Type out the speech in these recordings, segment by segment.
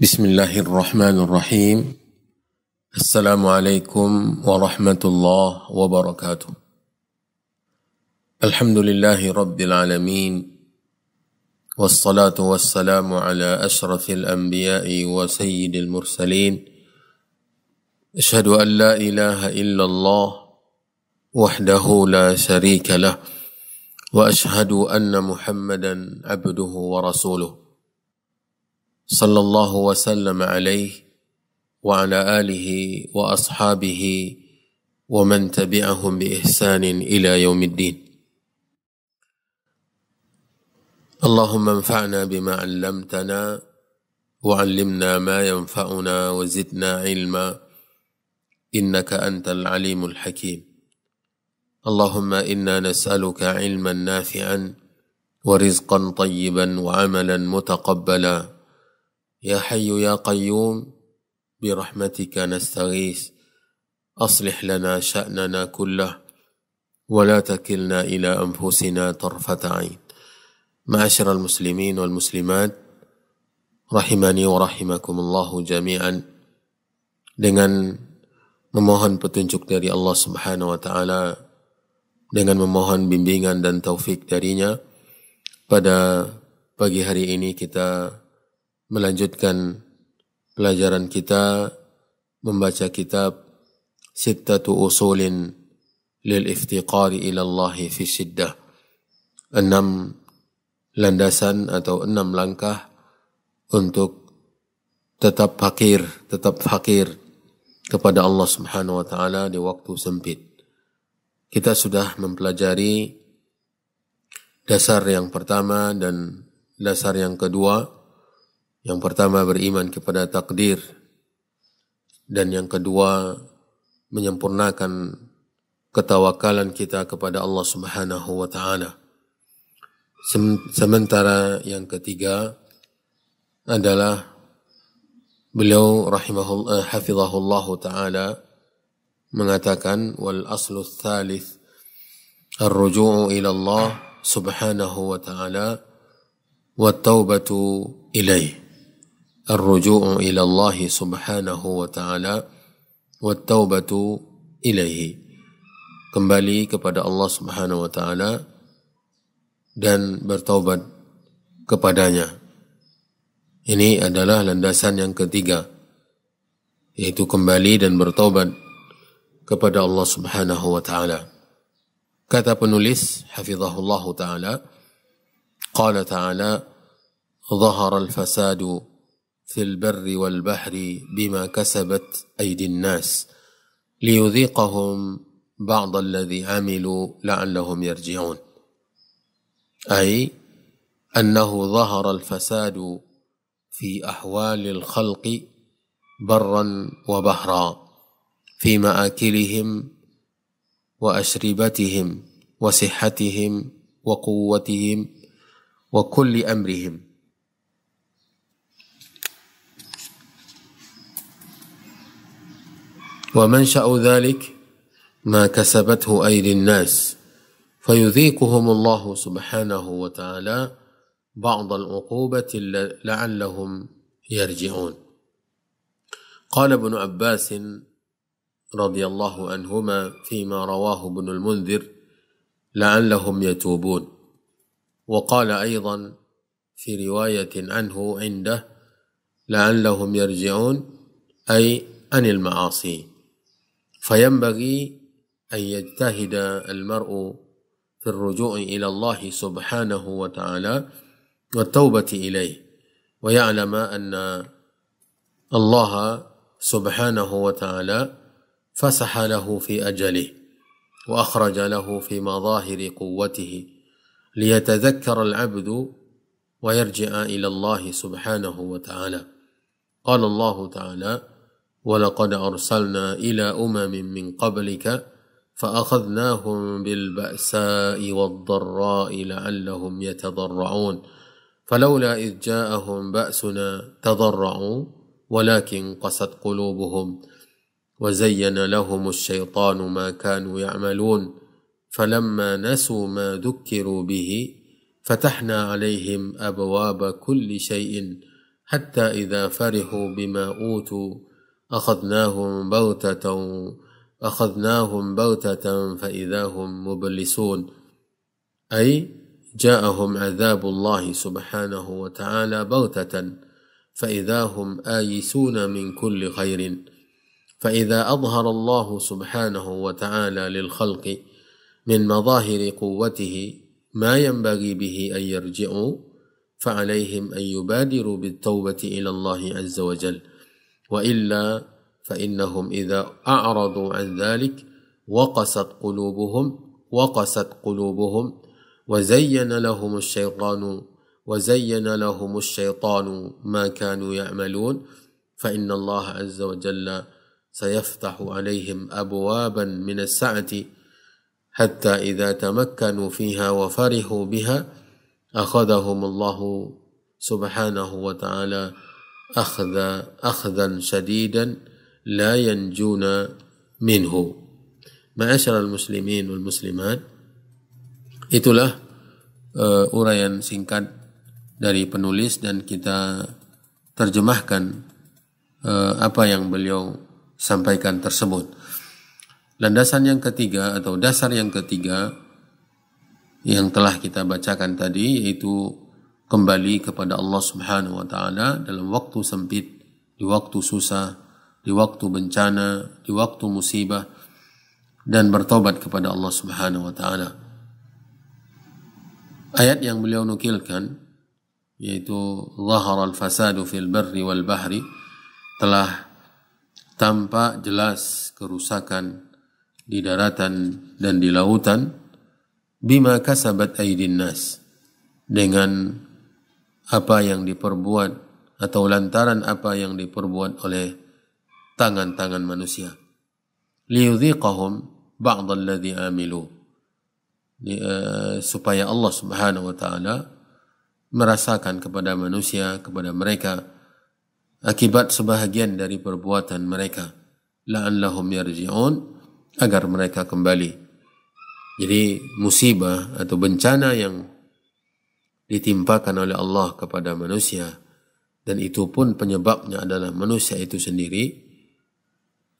بسم الله الرحمن الرحيم السلام عليكم ورحمة الله وبركاته الحمد لله رب العالمين والصلاة والسلام على أشرف الأنبياء وسيد المرسلين اشهد ان لا اله الا الله وحده لا شريك له واشهد ان محمدا عبده ورسوله صلى الله وسلم عليه وعلى اله واصحابه ومن تبعهم باحسان الى يوم الدين اللهم انفعنا بما علمتنا وعلمنا ما ينفعنا وزدنا علما إنك أنت العليم الحكيم اللهم إنا نسألك علما نافعا ورزقا طيبا وعملا متقبلا يا حي يا قيوم برحمتك نستغيث أصلح لنا شأننا كله ولا تكلنا إلى أنفسنا طرفة عين معاشر المسلمين والمسلمات رحمني ورحمكم الله جميعا dengan memohon petunjuk dari Allah Subhanahu wa taala dengan memohon bimbingan dan taufik darinya pada pagi hari ini kita melanjutkan pelajaran kita membaca kitab Sittatu Usulin lil Iftiqari ila Allah fi Siddah enam landasan atau enam langkah untuk tetap fakir, tetap fakir kepada Allah Subhanahu wa taala di waktu sempit. Kita sudah mempelajari dasar yang pertama dan dasar yang kedua. Yang pertama beriman kepada takdir dan yang kedua menyempurnakan ketawakalan kita kepada Allah Subhanahu wa taala. Sementara yang ketiga adalah Beliau rahimahullah eh, hafizahullah taala mengatakan wal aslu thalith ar-ruju'u ila Allah subhanahu wa ta'ala wa taubatu ilaih ar-ruju'u ila Allah subhanahu wa ta'ala wa taubatu kembali kepada Allah subhanahu wa ta'ala dan bertaubat kepadanya Ini adalah landasan yang ketiga, yaitu kembali dan bertobat kepada Allah Subhanahu wa taala. Kata penulis hafizahullah taala, qala ta'ala ظهر الفساد في البر والبحر بما كسبت أيدي الناس ليذيقهم بعض الذي عملوا لعلهم يرجعون أي أنه ظهر الفساد في احوال الخلق برا وبحرا في ماكلهم واشربتهم وصحتهم وقوتهم وكل امرهم ومنشا ذلك ما كسبته ايدي الناس فيذيقهم الله سبحانه وتعالى بعض العقوبة لعلهم يرجعون قال ابن عباس رضي الله عنهما فيما رواه ابن المنذر لعلهم يتوبون وقال أيضا في رواية عنه عنده لعلهم يرجعون أي عن المعاصي فينبغي أن يجتهد المرء في الرجوع إلى الله سبحانه وتعالى والتوبة إليه ويعلم أن الله سبحانه وتعالى فسح له في أجله وأخرج له في مظاهر قوته ليتذكر العبد ويرجع إلى الله سبحانه وتعالى قال الله تعالى ولقد أرسلنا إلى أمم من قبلك فأخذناهم بالبأساء والضراء لعلهم يتضرعون فلولا إذ جاءهم بأسنا تضرعوا ولكن قست قلوبهم وزين لهم الشيطان ما كانوا يعملون فلما نسوا ما ذكروا به فتحنا عليهم أبواب كل شيء حتى إذا فرحوا بما أوتوا أخذناهم بغتة أخذناهم بغتة فإذا هم مبلسون أي جاءهم عذاب الله سبحانه وتعالى بغتة فإذا هم آيسون من كل خير فإذا أظهر الله سبحانه وتعالى للخلق من مظاهر قوته ما ينبغي به أن يرجعوا فعليهم أن يبادروا بالتوبة إلى الله عز وجل وإلا فإنهم إذا أعرضوا عن ذلك وقست قلوبهم وقست قلوبهم وزين لهم الشيطان وزين لهم الشيطان ما كانوا يعملون فإن الله عز وجل سيفتح عليهم أبوابا من السعة حتى إذا تمكنوا فيها وفرحوا بها أخذهم الله سبحانه وتعالى أخذ أخذا شديدا لا ينجون منه معاشر المسلمين والمسلمات Itulah uh, uraian singkat dari penulis dan kita terjemahkan uh, apa yang beliau sampaikan tersebut. Landasan yang ketiga atau dasar yang ketiga yang telah kita bacakan tadi yaitu kembali kepada Allah Subhanahu wa taala dalam waktu sempit, di waktu susah, di waktu bencana, di waktu musibah dan bertobat kepada Allah Subhanahu wa taala. Ayat yang beliau nukilkan yaitu zahar al-fasadu fil barri wal bahri telah tampak jelas kerusakan di daratan dan di lautan bima kasabat aidin nas dengan apa yang diperbuat atau lantaran apa yang diperbuat oleh tangan-tangan manusia liyudhiqahum ba'dalladhi amilu Eh, supaya Allah Subhanahu wa taala merasakan kepada manusia kepada mereka akibat sebahagian dari perbuatan mereka la'allahum yarji'un agar mereka kembali jadi musibah atau bencana yang ditimpakan oleh Allah kepada manusia dan itu pun penyebabnya adalah manusia itu sendiri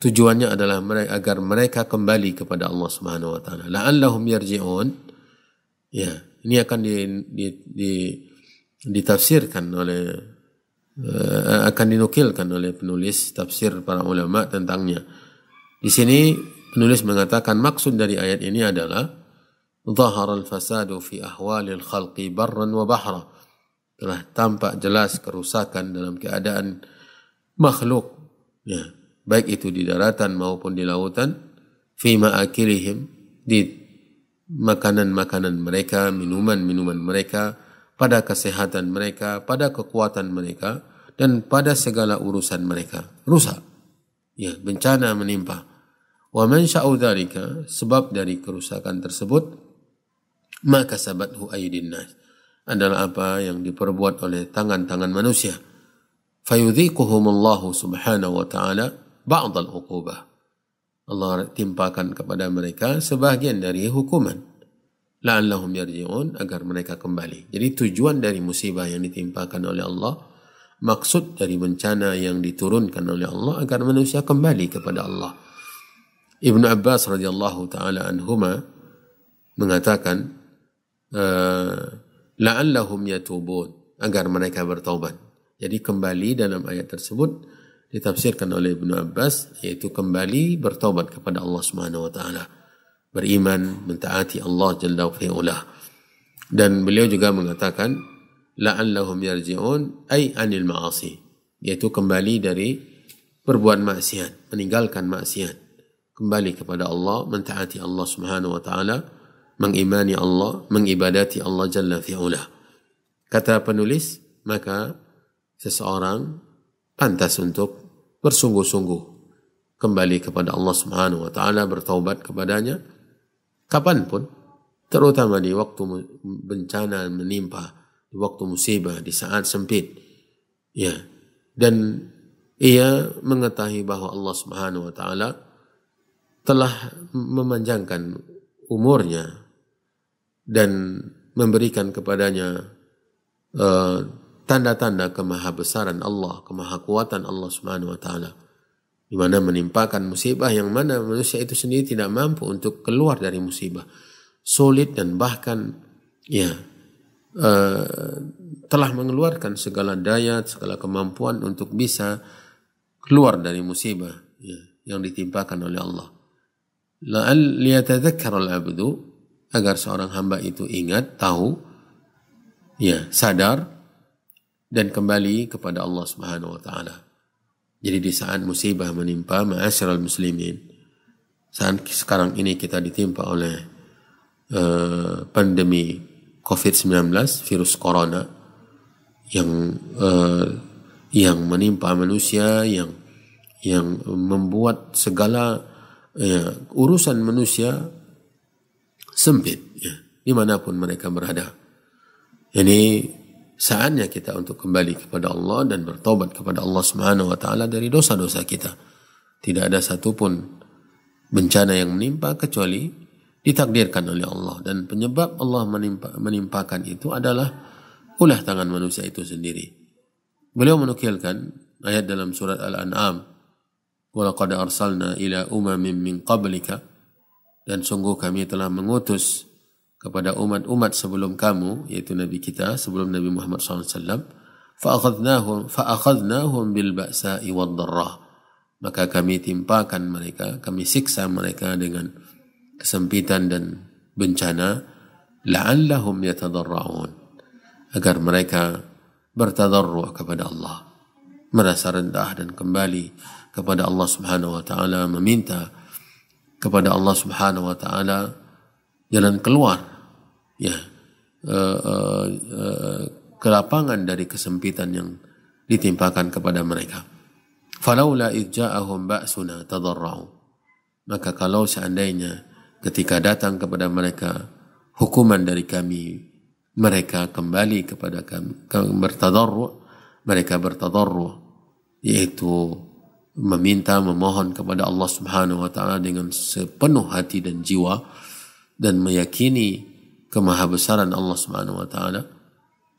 Tujuannya adalah agar mereka kembali kepada Allah Subhanahu wa taala. La'allahum yarji'un. Ya, ini akan di, di, di ditafsirkan oleh uh, akan dinukilkan oleh penulis tafsir para ulama tentangnya. Di sini penulis mengatakan maksud dari ayat ini adalah zahara al-fasadu fi ahwalil khalqi barran wa bahra. Telah tampak jelas kerusakan dalam keadaan makhluk. Ya, baik itu di daratan maupun di lautan fima akilihim di makanan-makanan mereka, minuman-minuman mereka, pada kesehatan mereka, pada kekuatan mereka dan pada segala urusan mereka. Rusak. Ya, bencana menimpa. Wa man sebab dari kerusakan tersebut maka sabathu aydin nas adalah apa yang diperbuat oleh tangan-tangan manusia. Fayudhiquhumullahu subhanahu wa ta'ala ba'd al Allah timpakan kepada mereka sebagian dari hukuman. La'allahum yarji'un agar mereka kembali. Jadi tujuan dari musibah yang ditimpakan oleh Allah, maksud dari bencana yang diturunkan oleh Allah agar manusia kembali kepada Allah. Ibnu Abbas radhiyallahu taala anhuma mengatakan eh, la'allahum yatubun agar mereka bertobat. Jadi kembali dalam ayat tersebut ditafsirkan oleh Ibnu Abbas yaitu kembali bertobat kepada Allah Subhanahu wa taala beriman mentaati Allah jalla wa dan beliau juga mengatakan la'allahum yarji'un ay anil ma'asi yaitu kembali dari perbuatan maksiat meninggalkan maksiat kembali kepada Allah mentaati Allah Subhanahu wa taala mengimani Allah mengibadati Allah jalla fi'ula kata penulis maka seseorang pantas untuk bersungguh-sungguh kembali kepada Allah Subhanahu wa taala bertaubat kepadanya kapanpun terutama di waktu bencana menimpa di waktu musibah di saat sempit ya dan ia mengetahui bahwa Allah Subhanahu wa taala telah memanjangkan umurnya dan memberikan kepadanya uh, tanda-tanda kemahabesaran Allah, kemahakuatan Allah Subhanahu wa taala. Di mana menimpakan musibah yang mana manusia itu sendiri tidak mampu untuk keluar dari musibah. Sulit dan bahkan ya uh, telah mengeluarkan segala daya, segala kemampuan untuk bisa keluar dari musibah ya, yang ditimpakan oleh Allah. La'al abdu agar seorang hamba itu ingat, tahu, ya, sadar dan kembali kepada Allah Subhanahu wa taala. Jadi di saat musibah menimpa ma'asyiral muslimin, saat sekarang ini kita ditimpa oleh uh, pandemi COVID-19, virus corona yang uh, yang menimpa manusia yang yang membuat segala ya, urusan manusia sempit ya, dimanapun mereka berada. Ini saatnya kita untuk kembali kepada Allah dan bertobat kepada Allah Subhanahu wa taala dari dosa-dosa kita. Tidak ada satupun bencana yang menimpa kecuali ditakdirkan oleh Allah dan penyebab Allah menimpa, menimpakan itu adalah ulah tangan manusia itu sendiri. Beliau menukilkan ayat dalam surat Al-An'am, "Walaqad arsalna ila umamin min qablika" dan sungguh kami telah mengutus kepada umat-umat sebelum kamu yaitu Nabi kita sebelum Nabi Muhammad SAW fa'akhadnahum fa'akhadnahum bil ba'sa'i wad maka kami timpakan mereka kami siksa mereka dengan kesempitan dan bencana la'allahum yatadarraun agar mereka bertadarru kepada Allah merasa rendah dan kembali kepada Allah Subhanahu wa taala meminta kepada Allah Subhanahu wa taala jalan keluar ya uh, eh, uh, eh, eh, kelapangan dari kesempitan yang ditimpakan kepada mereka. Falaula idja'ahum ba'suna tadarra'u. Maka kalau seandainya ketika datang kepada mereka hukuman dari kami, mereka kembali kepada kami, kami bertadarru, mereka bertadarru yaitu meminta memohon kepada Allah Subhanahu wa taala dengan sepenuh hati dan jiwa dan meyakini kemahabesaran Allah Subhanahu wa taala,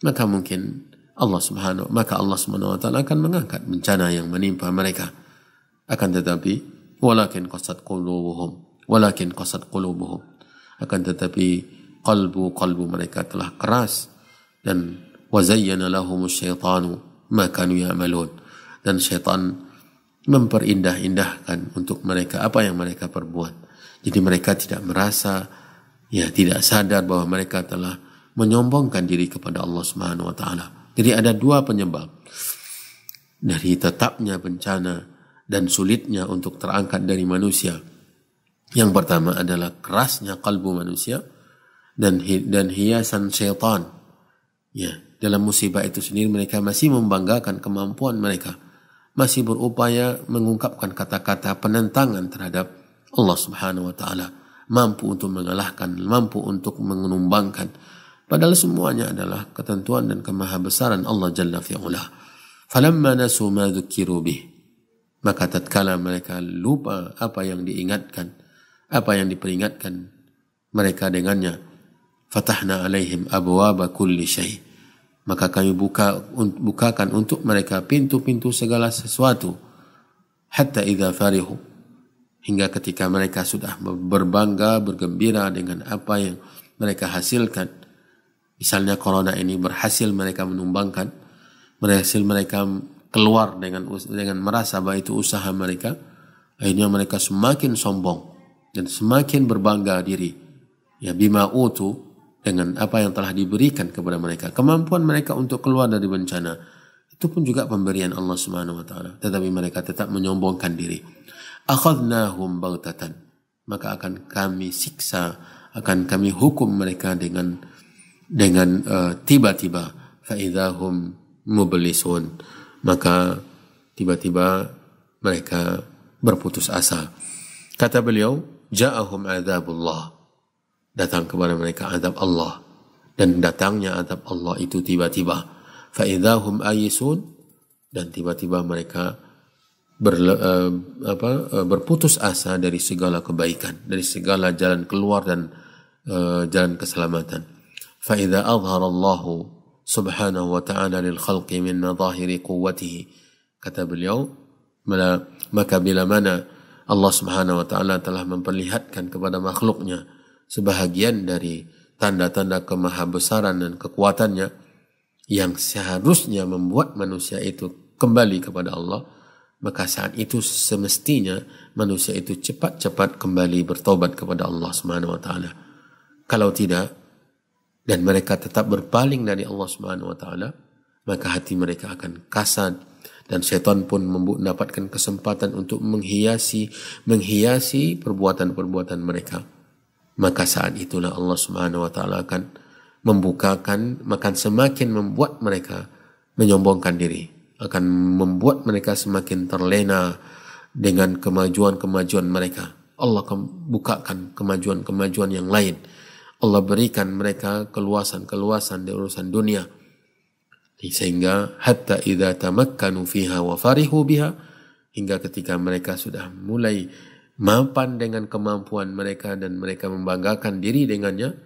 maka mungkin Allah Subhanahu maka Allah Subhanahu wa taala akan mengangkat bencana yang menimpa mereka. Akan tetapi walakin qasat qulubuhum walakin qasat qulubuhum akan tetapi qalbu-qalbu mereka telah keras dan wazayyana lahum syaitanu ma kanu ya'malun dan syaitan memperindah-indahkan untuk mereka apa yang mereka perbuat. Jadi mereka tidak merasa ya tidak sadar bahwa mereka telah menyombongkan diri kepada Allah Subhanahu wa taala. Jadi ada dua penyebab dari tetapnya bencana dan sulitnya untuk terangkat dari manusia. Yang pertama adalah kerasnya kalbu manusia dan dan hiasan setan. Ya, dalam musibah itu sendiri mereka masih membanggakan kemampuan mereka, masih berupaya mengungkapkan kata-kata penentangan terhadap Allah Subhanahu wa taala mampu untuk mengalahkan, mampu untuk menumbangkan. Padahal semuanya adalah ketentuan dan kemahabesaran Allah Jalla fi'ula. Falamma nasu ma bih. Maka tatkala mereka lupa apa yang diingatkan, apa yang diperingatkan mereka dengannya. Fatahna alaihim abwaba kulli Maka kami buka bukakan untuk mereka pintu-pintu segala sesuatu. Hatta idza farihu hingga ketika mereka sudah berbangga, bergembira dengan apa yang mereka hasilkan. Misalnya corona ini berhasil mereka menumbangkan, berhasil mereka keluar dengan dengan merasa bahwa itu usaha mereka, akhirnya mereka semakin sombong dan semakin berbangga diri. Ya bima utu dengan apa yang telah diberikan kepada mereka, kemampuan mereka untuk keluar dari bencana, itu pun juga pemberian Allah Subhanahu wa taala, tetapi mereka tetap menyombongkan diri. Akhadnahum bautatan. Maka akan kami siksa, akan kami hukum mereka dengan dengan uh, tiba-tiba faidahum mublisun. Maka tiba-tiba mereka berputus asa. Kata beliau, ja'ahum adzabullah. Datang kepada mereka azab Allah dan datangnya azab Allah itu tiba-tiba faidahum ayisun dan tiba-tiba mereka berle, uh, apa, uh, berputus asa dari segala kebaikan, dari segala jalan keluar dan uh, jalan keselamatan. Allah subhanahu wa taala lil khalqi min مظاهر قوته kata beliau maka bila mana Allah Subhanahu wa taala telah memperlihatkan kepada makhluknya sebahagian dari tanda-tanda kemahabesaran dan kekuatannya yang seharusnya membuat manusia itu kembali kepada Allah, maka saat itu semestinya manusia itu cepat-cepat kembali bertobat kepada Allah Subhanahu wa taala. Kalau tidak dan mereka tetap berpaling dari Allah Subhanahu wa taala, maka hati mereka akan kasar dan setan pun mendapatkan kesempatan untuk menghiasi menghiasi perbuatan-perbuatan mereka. Maka saat itulah Allah Subhanahu wa taala akan membukakan, akan semakin membuat mereka menyombongkan diri, akan membuat mereka semakin terlena dengan kemajuan-kemajuan mereka. Allah bukakan kemajuan-kemajuan yang lain. Allah berikan mereka keluasan-keluasan di urusan dunia. Sehingga hatta idza tamakkanu fiha wa farihu biha hingga ketika mereka sudah mulai mapan dengan kemampuan mereka dan mereka membanggakan diri dengannya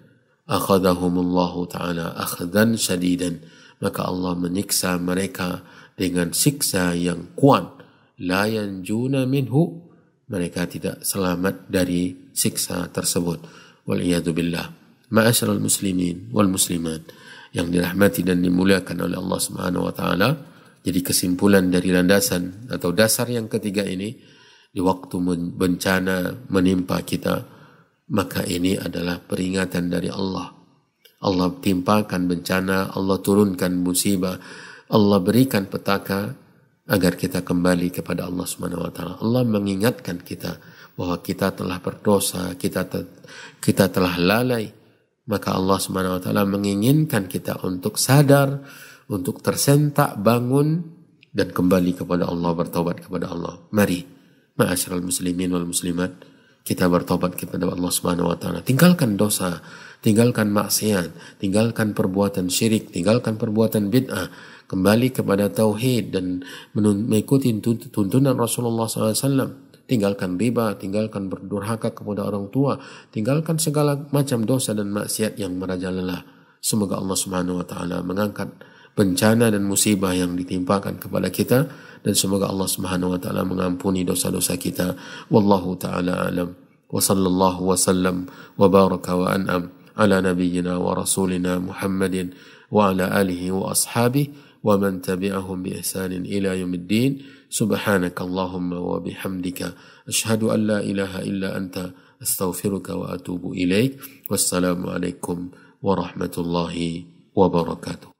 akhadahumullahu ta'ala akhadan syadidan maka Allah menyiksa mereka dengan siksa yang kuat la yanjuna minhu mereka tidak selamat dari siksa tersebut wal billah muslimin wal muslimat yang dirahmati dan dimuliakan oleh Allah Subhanahu wa taala jadi kesimpulan dari landasan atau dasar yang ketiga ini di waktu bencana menimpa kita maka ini adalah peringatan dari Allah. Allah timpakan bencana, Allah turunkan musibah, Allah berikan petaka agar kita kembali kepada Allah Subhanahu wa taala. Allah mengingatkan kita bahwa kita telah berdosa, kita te kita telah lalai. Maka Allah Subhanahu wa taala menginginkan kita untuk sadar, untuk tersentak bangun dan kembali kepada Allah bertobat kepada Allah. Mari, ma'asyiral muslimin wal muslimat, kita bertobat kepada Allah Subhanahu wa taala. Tinggalkan dosa, tinggalkan maksiat, tinggalkan perbuatan syirik, tinggalkan perbuatan bid'ah, kembali kepada tauhid dan mengikuti tuntunan Rasulullah SAW. Tinggalkan riba, tinggalkan berdurhaka kepada orang tua, tinggalkan segala macam dosa dan maksiat yang merajalela. Semoga Allah Subhanahu wa taala mengangkat bencana dan musibah yang ditimpakan kepada kita dan semoga Allah Subhanahu wa taala mengampuni dosa-dosa kita wallahu taala alam wa sallallahu wa sallam wa baraka wa an'am ala nabiyyina wa rasulina muhammadin wa ala alihi wa ashabihi wa man tabi'ahum bi ihsanin ila yaumiddin subhanaka allahumma wa bihamdika ashhadu an la ilaha illa anta astaghfiruka wa atubu ilaik wassalamu alaikum wa rahmatullahi wa barakatuh